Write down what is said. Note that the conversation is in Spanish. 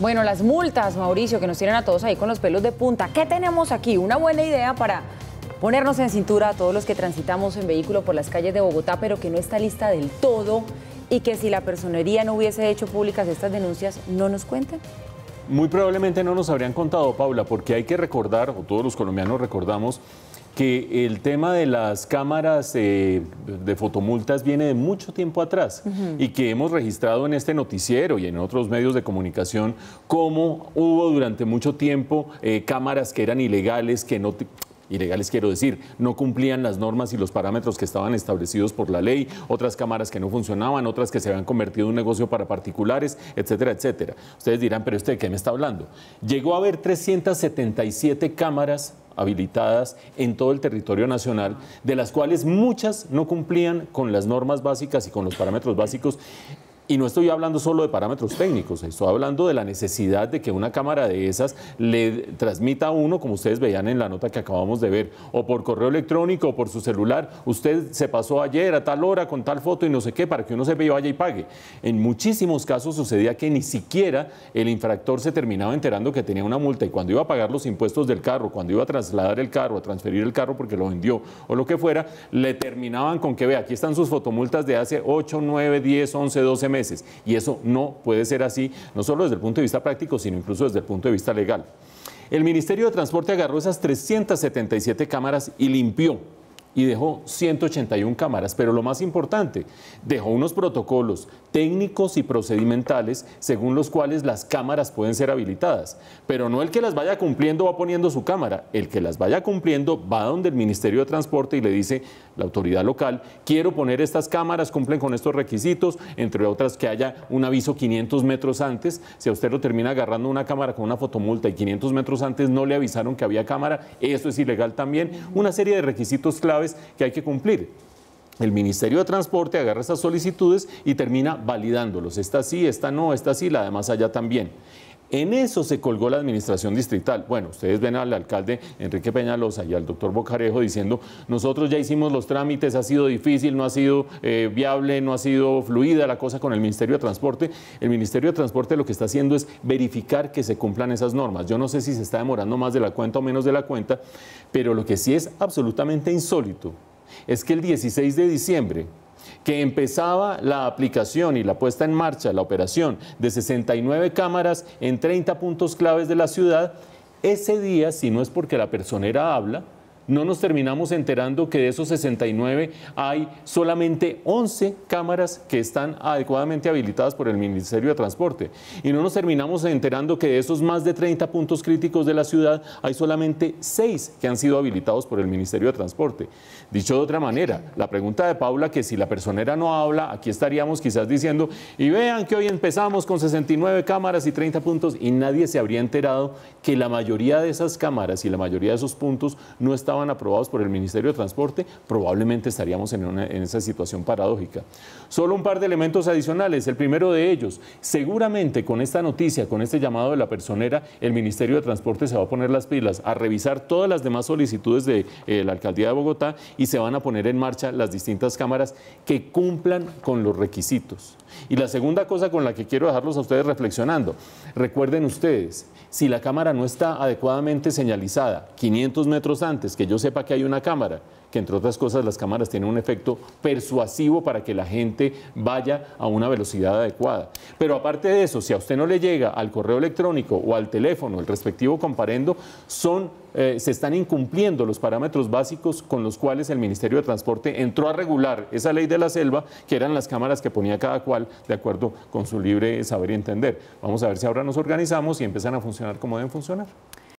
Bueno, las multas, Mauricio, que nos tienen a todos ahí con los pelos de punta. ¿Qué tenemos aquí? Una buena idea para ponernos en cintura a todos los que transitamos en vehículo por las calles de Bogotá, pero que no está lista del todo y que si la personería no hubiese hecho públicas estas denuncias, no nos cuenten. Muy probablemente no nos habrían contado, Paula, porque hay que recordar, o todos los colombianos recordamos, que el tema de las cámaras eh, de fotomultas viene de mucho tiempo atrás y que hemos registrado en este noticiero y en otros medios de comunicación cómo hubo durante mucho tiempo eh, cámaras que eran ilegales, que no ilegales quiero decir, no cumplían las normas y los parámetros que estaban establecidos por la ley, otras cámaras que no funcionaban, otras que se habían convertido en un negocio para particulares, etcétera, etcétera. Ustedes dirán, pero usted, ¿qué me está hablando? Llegó a haber 377 cámaras habilitadas en todo el territorio nacional, de las cuales muchas no cumplían con las normas básicas y con los parámetros básicos y no estoy hablando solo de parámetros técnicos, estoy hablando de la necesidad de que una cámara de esas le transmita a uno, como ustedes veían en la nota que acabamos de ver, o por correo electrónico o por su celular, usted se pasó ayer a tal hora con tal foto y no sé qué, para que uno se vea vaya y pague. En muchísimos casos sucedía que ni siquiera el infractor se terminaba enterando que tenía una multa y cuando iba a pagar los impuestos del carro, cuando iba a trasladar el carro, a transferir el carro porque lo vendió o lo que fuera, le terminaban con que, vea, aquí están sus fotomultas de hace 8, 9, 10, 11, 12 meses y eso no puede ser así, no solo desde el punto de vista práctico, sino incluso desde el punto de vista legal. El Ministerio de Transporte agarró esas 377 cámaras y limpió y dejó 181 cámaras, pero lo más importante, dejó unos protocolos técnicos y procedimentales según los cuales las cámaras pueden ser habilitadas, pero no el que las vaya cumpliendo va poniendo su cámara, el que las vaya cumpliendo va donde el Ministerio de Transporte y le dice la autoridad local, quiero poner estas cámaras, cumplen con estos requisitos, entre otras que haya un aviso 500 metros antes, si a usted lo termina agarrando una cámara con una fotomulta y 500 metros antes no le avisaron que había cámara, eso es ilegal también, una serie de requisitos claves que hay que cumplir. El Ministerio de Transporte agarra esas solicitudes y termina validándolos. Esta sí, esta no, esta sí, la demás allá también. En eso se colgó la administración distrital. Bueno, ustedes ven al alcalde Enrique Peñalosa y al doctor Bocarejo diciendo, nosotros ya hicimos los trámites, ha sido difícil, no ha sido eh, viable, no ha sido fluida la cosa con el Ministerio de Transporte. El Ministerio de Transporte lo que está haciendo es verificar que se cumplan esas normas. Yo no sé si se está demorando más de la cuenta o menos de la cuenta, pero lo que sí es absolutamente insólito es que el 16 de diciembre que empezaba la aplicación y la puesta en marcha, la operación de 69 cámaras en 30 puntos claves de la ciudad, ese día, si no es porque la personera habla, no nos terminamos enterando que de esos 69 hay solamente 11 cámaras que están adecuadamente habilitadas por el Ministerio de Transporte. Y no nos terminamos enterando que de esos más de 30 puntos críticos de la ciudad hay solamente 6 que han sido habilitados por el Ministerio de Transporte. Dicho de otra manera, la pregunta de Paula que si la personera no habla, aquí estaríamos quizás diciendo, y vean que hoy empezamos con 69 cámaras y 30 puntos y nadie se habría enterado que la mayoría de esas cámaras y la mayoría de esos puntos no estaban aprobados por el Ministerio de Transporte, probablemente estaríamos en, esa situación paradójica. Solo un par de elementos adicionales. El primero de ellos, seguramente con esta noticia, con este llamado de la personera, el Ministerio de Transporte se va a poner las pilas a revisar todas las demás solicitudes de eh, la Alcaldía de Bogotá y se van a poner en marcha las distintas cámaras que cumplan con los requisitos. Y la segunda cosa con la que quiero dejarlos a ustedes reflexionando, recuerden ustedes, si la cámara no está adecuadamente señalizada 500 metros antes que yo sepa que hay una cámara, que entre otras cosas las cámaras tienen un efecto persuasivo para que la gente vaya a una velocidad adecuada. Pero aparte de eso, si a usted no le llega al correo electrónico o al teléfono el respectivo comparendo, son, eh, se están incumpliendo los parámetros básicos con los cuales el Ministerio de Transporte entró a regular esa ley de la selva, que eran las cámaras que ponía cada cual de acuerdo con su libre saber y entender. Vamos a ver si ahora nos organizamos y empiezan a funcionar como deben funcionar.